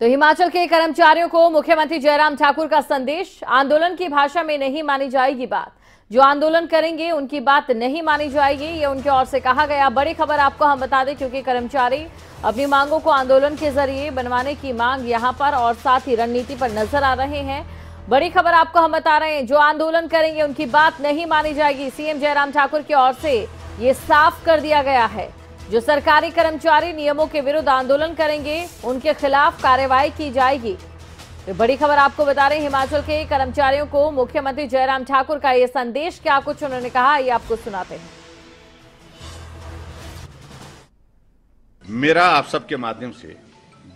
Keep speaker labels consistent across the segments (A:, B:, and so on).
A: तो हिमाचल के कर्मचारियों को मुख्यमंत्री जयराम ठाकुर का संदेश आंदोलन की भाषा में नहीं मानी जाएगी बात जो आंदोलन करेंगे उनकी बात नहीं मानी जाएगी ये उनके ओर से कहा गया बड़ी खबर आपको हम बता दें क्योंकि कर्मचारी अपनी मांगों को आंदोलन के जरिए बनवाने की मांग यहाँ पर और साथ ही रणनीति पर नजर आ रहे हैं बड़ी खबर आपको हम बता रहे हैं जो आंदोलन करेंगे उनकी बात नहीं मानी जाएगी सीएम जयराम ठाकुर की ओर से ये साफ कर दिया गया है जो सरकारी कर्मचारी नियमों के विरुद्ध आंदोलन करेंगे उनके खिलाफ कार्रवाई की जाएगी तो बड़ी खबर आपको बता रहे हिमाचल के कर्मचारियों को मुख्यमंत्री जयराम ठाकुर का यह संदेश क्या कुछ उन्होंने कहा ये आपको सुनाते हैं
B: मेरा आप सबके माध्यम से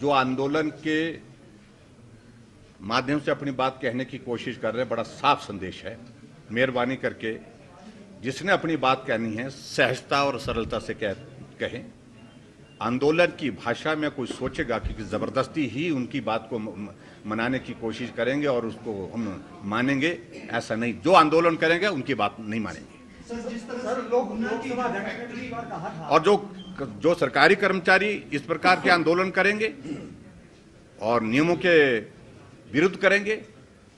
B: जो आंदोलन के माध्यम से अपनी बात कहने की कोशिश कर रहे हैं बड़ा साफ संदेश है मेहरबानी करके जिसने अपनी बात कहनी है सहजता और सरलता से कह कहें आंदोलन की भाषा में कोई सोचेगा क्योंकि ज़बरदस्ती ही उनकी बात को मनाने की कोशिश करेंगे और उसको हम मानेंगे ऐसा नहीं जो आंदोलन करेंगे उनकी बात नहीं मानेंगे और जो जो सरकारी कर्मचारी इस प्रकार के आंदोलन करेंगे और नियमों के विरुद्ध करेंगे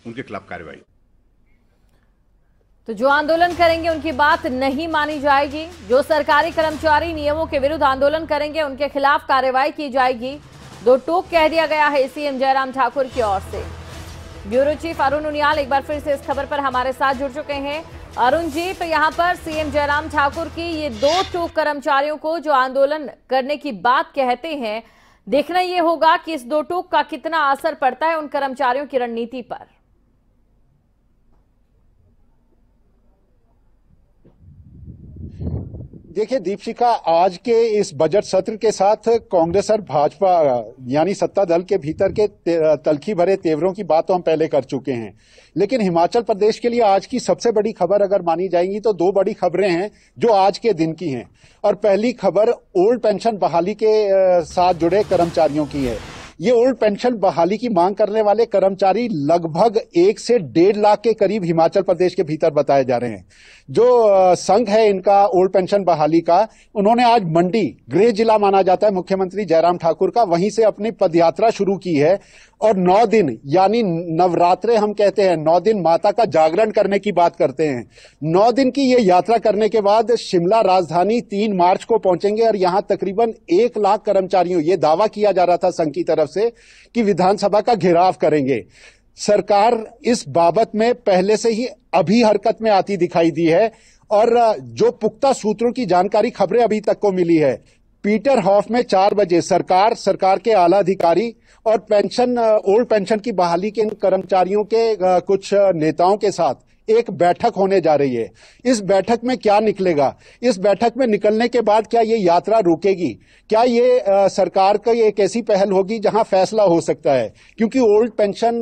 B: उनके खिलाफ कार्रवाई
A: तो जो आंदोलन करेंगे उनकी बात नहीं मानी जाएगी जो सरकारी कर्मचारी नियमों के विरुद्ध आंदोलन करेंगे उनके खिलाफ कार्रवाई की जाएगी दो टोक कह दिया गया है सीएम जयराम ठाकुर की ओर से ब्यूरो चीफ अरुण उनियाल एक बार फिर से इस खबर पर हमारे साथ जुड़ चुके हैं अरुण जी तो यहाँ पर सीएम जयराम ठाकुर की ये दो टोक कर्मचारियों को जो आंदोलन करने की बात कहते हैं देखना ये होगा कि इस दो टोक का कितना असर पड़ता है उन कर्मचारियों की रणनीति पर
C: देखिए दीपशिका आज के इस बजट सत्र के साथ कांग्रेस और भाजपा यानी सत्ता दल के भीतर के तलखी भरे तेवरों की बात तो हम पहले कर चुके हैं लेकिन हिमाचल प्रदेश के लिए आज की सबसे बड़ी खबर अगर मानी जाएंगी तो दो बड़ी खबरें हैं जो आज के दिन की हैं और पहली खबर ओल्ड पेंशन बहाली के साथ जुड़े कर्मचारियों की है ये ओल्ड पेंशन बहाली की मांग करने वाले कर्मचारी लगभग एक से डेढ़ लाख के करीब हिमाचल प्रदेश के भीतर बताए जा रहे हैं जो संघ है इनका ओल्ड पेंशन बहाली का उन्होंने आज मंडी गृह जिला माना जाता है मुख्यमंत्री जयराम ठाकुर का वहीं से अपनी पदयात्रा शुरू की है और नौ दिन यानी नवरात्रे हम कहते हैं नौ दिन माता का जागरण करने की बात करते हैं नौ दिन की ये यात्रा करने के बाद शिमला राजधानी तीन मार्च को पहुंचेंगे और यहां तकरीबन एक लाख कर्मचारियों ये दावा किया जा रहा था संघ की तरफ से कि विधानसभा का घेराव करेंगे सरकार इस बाबत में पहले से ही अभी हरकत में आती दिखाई दी है और जो पुख्ता सूत्रों की जानकारी खबरें अभी तक को मिली है पीटर हॉफ में चार बजे सरकार सरकार के आला अधिकारी और पेंशन ओल्ड पेंशन की बहाली के इन कर्मचारियों के कुछ नेताओं के साथ एक बैठक होने जा रही है इस बैठक में क्या निकलेगा इस बैठक में निकलने के बाद क्या ये यात्रा रुकेगी क्या ये आ, सरकार का ये एक ऐसी पहल होगी जहां फैसला हो सकता है क्योंकि ओल्ड पेंशन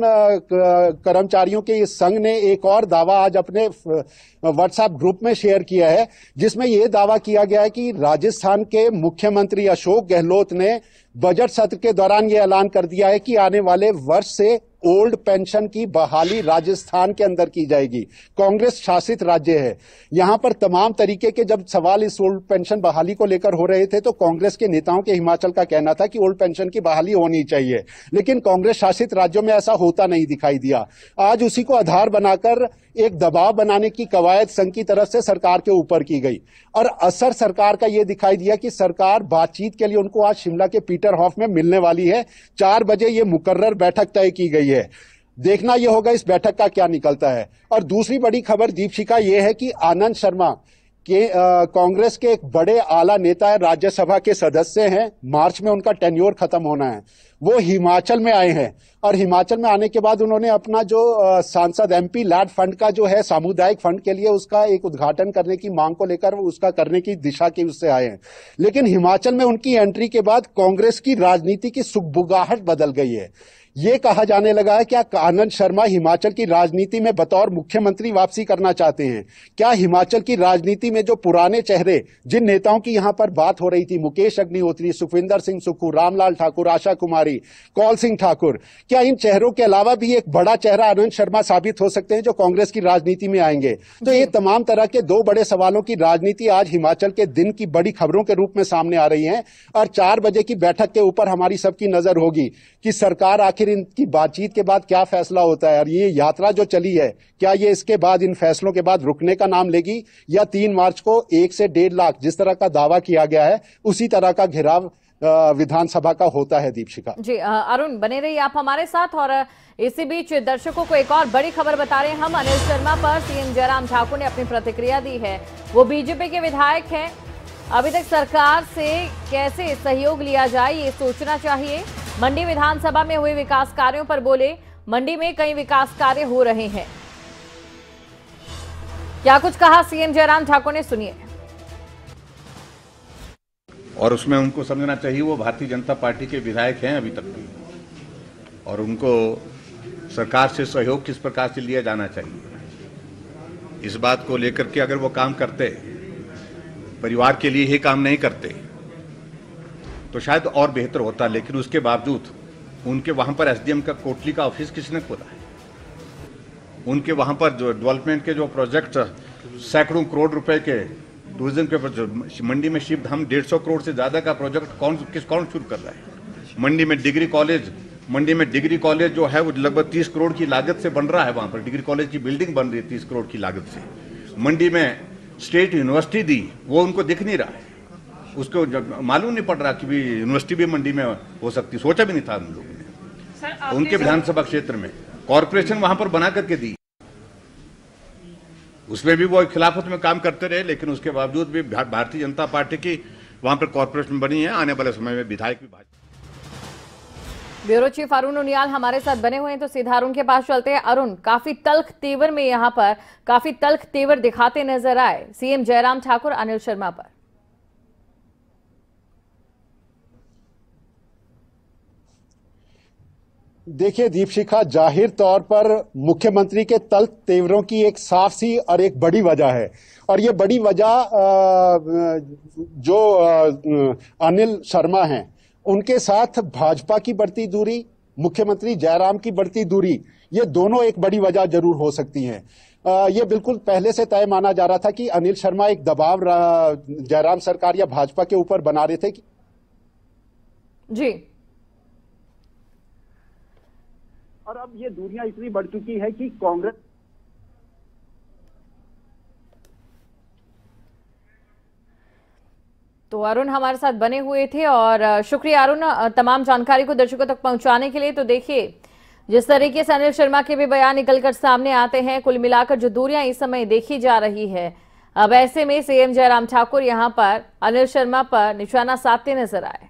C: कर्मचारियों के इस संघ ने एक और दावा आज अपने व्हाट्सएप ग्रुप में शेयर किया है जिसमें यह दावा किया गया है कि राजस्थान के मुख्यमंत्री अशोक गहलोत ने बजट सत्र के दौरान यह ऐलान कर दिया है कि आने वाले वर्ष से ओल्ड पेंशन की बहाली राजस्थान के अंदर की जाएगी कांग्रेस शासित राज्य है यहां पर तमाम तरीके के जब सवाल इस ओल्ड पेंशन बहाली को लेकर हो रहे थे तो कांग्रेस के नेताओं के हिमाचल का कहना था कि ओल्ड पेंशन की बहाली होनी चाहिए लेकिन कांग्रेस शासित राज्यों में ऐसा होता नहीं दिखाई दिया आज उसी को आधार बनाकर एक दबाव बनाने की कवायद संघ की तरफ से सरकार के ऊपर की गई और असर सरकार का यह दिखाई दिया कि सरकार बातचीत के लिए उनको आज शिमला के पीटर हॉफ में मिलने वाली है चार बजे ये मुकर्र बैठक तय की गई रही है देखना यह होगा इस बैठक का क्या निकलता है और दूसरी बड़ी खबर दीपशिका ये है कि आनंद शर्मा के कांग्रेस के एक बड़े आला नेता है राज्यसभा के सदस्य हैं मार्च में उनका टेन्योर खत्म होना है वो हिमाचल में आए हैं और हिमाचल में आने के बाद उन्होंने अपना जो सांसद एमपी लैड फंड का जो है सामुदायिक फंड के लिए उसका एक उद्घाटन करने की मांग को लेकर उसका करने की दिशा के उससे आए हैं लेकिन हिमाचल में उनकी एंट्री के बाद कांग्रेस की राजनीति की सुखबुगाहट बदल गई है ये कहा जाने लगा है क्या आनंद शर्मा हिमाचल की राजनीति में बतौर मुख्यमंत्री वापसी करना चाहते हैं क्या हिमाचल की राजनीति में जो पुराने चेहरे जिन नेताओं की यहां पर बात हो रही थी मुकेश अग्निहोत्री सुखविंदर सिंह सुक्खू रामलाल ठाकुर आशा कुमारी कौल सिंह ठाकुर क्या इन चेहरों के अलावा भी एक बड़ा चेहरा आनंद शर्मा साबित हो सकते हैं जो कांग्रेस की राजनीति में आएंगे तो ये तमाम तरह के दो बड़े सवालों की राजनीति आज हिमाचल के दिन की बड़ी खबरों के रूप में सामने आ रही है और चार बजे की बैठक के ऊपर हमारी सबकी नजर होगी कि सरकार आखिर आखिर इनकी बातचीत के बाद क्या फैसला होता है और ये यात्रा जो चली है क्या ये इसके बाद इन फैसलों के बाद रुकने का नाम लेगी या तीन मार्च को एक से डेढ़ लाख जिस तरह का दावा किया गया है उसी तरह का घेराव विधानसभा का होता है दीपशिका
A: जी अरुण बने रहिए आप हमारे साथ और इसी बीच दर्शकों को एक और बड़ी खबर बता रहे हैं हम अनिल शर्मा पर सीएम जयराम ठाकुर ने अपनी प्रतिक्रिया दी है वो बीजेपी के विधायक हैं अभी तक सरकार से कैसे सहयोग लिया जाए ये सोचना चाहिए मंडी विधानसभा में हुए विकास कार्यों पर बोले मंडी में कई विकास कार्य हो रहे हैं क्या कुछ कहा सीएम जयराम ठाकुर ने सुनिए
B: और उसमें उनको समझना चाहिए वो भारतीय जनता पार्टी के विधायक हैं अभी तक भी और उनको सरकार से सहयोग किस प्रकार से लिया जाना चाहिए इस बात को लेकर के अगर वो काम करते परिवार के लिए ही काम नहीं करते तो शायद और बेहतर होता लेकिन उसके बावजूद उनके वहाँ पर एसडीएम का कोटली का ऑफिस किसने खोला है उनके वहाँ पर जो डेवलपमेंट के जो प्रोजेक्ट सैकड़ों करोड़ रुपए के टूरिज्म के मंडी में शिव धाम डेढ़ सौ करोड़ से ज़्यादा का प्रोजेक्ट कौन किस कौन शुरू कर रहा है मंडी में डिग्री कॉलेज मंडी में डिग्री कॉलेज जो है वो लगभग तीस करोड़ की लागत से बन रहा है वहाँ पर डिग्री कॉलेज की बिल्डिंग बन रही है तीस करोड़ की लागत से मंडी में स्टेट यूनिवर्सिटी दी वो उनको दिख नहीं रहा है उसको मालूम नहीं पड़ रहा कि भी यूनिवर्सिटी भी मंडी में हो सकती सोचा भी नहीं था हम लोगों ने उनके विधानसभा क्षेत्र में कॉरपोरेशन वहां पर बना करके दी उसमें भी वो खिलाफत में काम करते रहे लेकिन उसके बावजूद भी भारतीय जनता पार्टी की वहां पर कॉरपोरेशन बनी है आने वाले समय में विधायक भी भाजपा
A: ब्यूरो चीफ अरुण उनियाल हमारे साथ बने हुए हैं तो सीधा अरुण के पास चलते हैं अरुण काफी तल्ख तेवर में यहां पर काफी तल्ख तेवर दिखाते नजर आए सीएम जयराम ठाकुर अनिल शर्मा पर
C: देखिए दीपशिखा जाहिर तौर पर मुख्यमंत्री के तल तेवरों की एक साफ सी और एक बड़ी वजह है और ये बड़ी वजह जो अनिल शर्मा हैं उनके साथ भाजपा की बढ़ती दूरी मुख्यमंत्री जयराम की बढ़ती दूरी ये दोनों एक बड़ी वजह जरूर हो सकती हैं ये बिल्कुल पहले से तय माना जा रहा था कि अनिल शर्मा एक दबाव जयराम सरकार या भाजपा के ऊपर बना रहे थे कि... जी और अब ये दूरियां इतनी बढ़ चुकी है कि कांग्रेस
A: तो अरुण हमारे साथ बने हुए थे और शुक्रिया अरुण तमाम जानकारी को दर्शकों तक पहुंचाने के लिए तो देखिए जिस तरीके से अनिल शर्मा के भी बयान निकलकर सामने आते हैं कुल मिलाकर जो दूरियां इस समय देखी जा रही है अब ऐसे में सीएम जयराम ठाकुर यहां पर अनिल शर्मा पर निशाना साधते नजर आए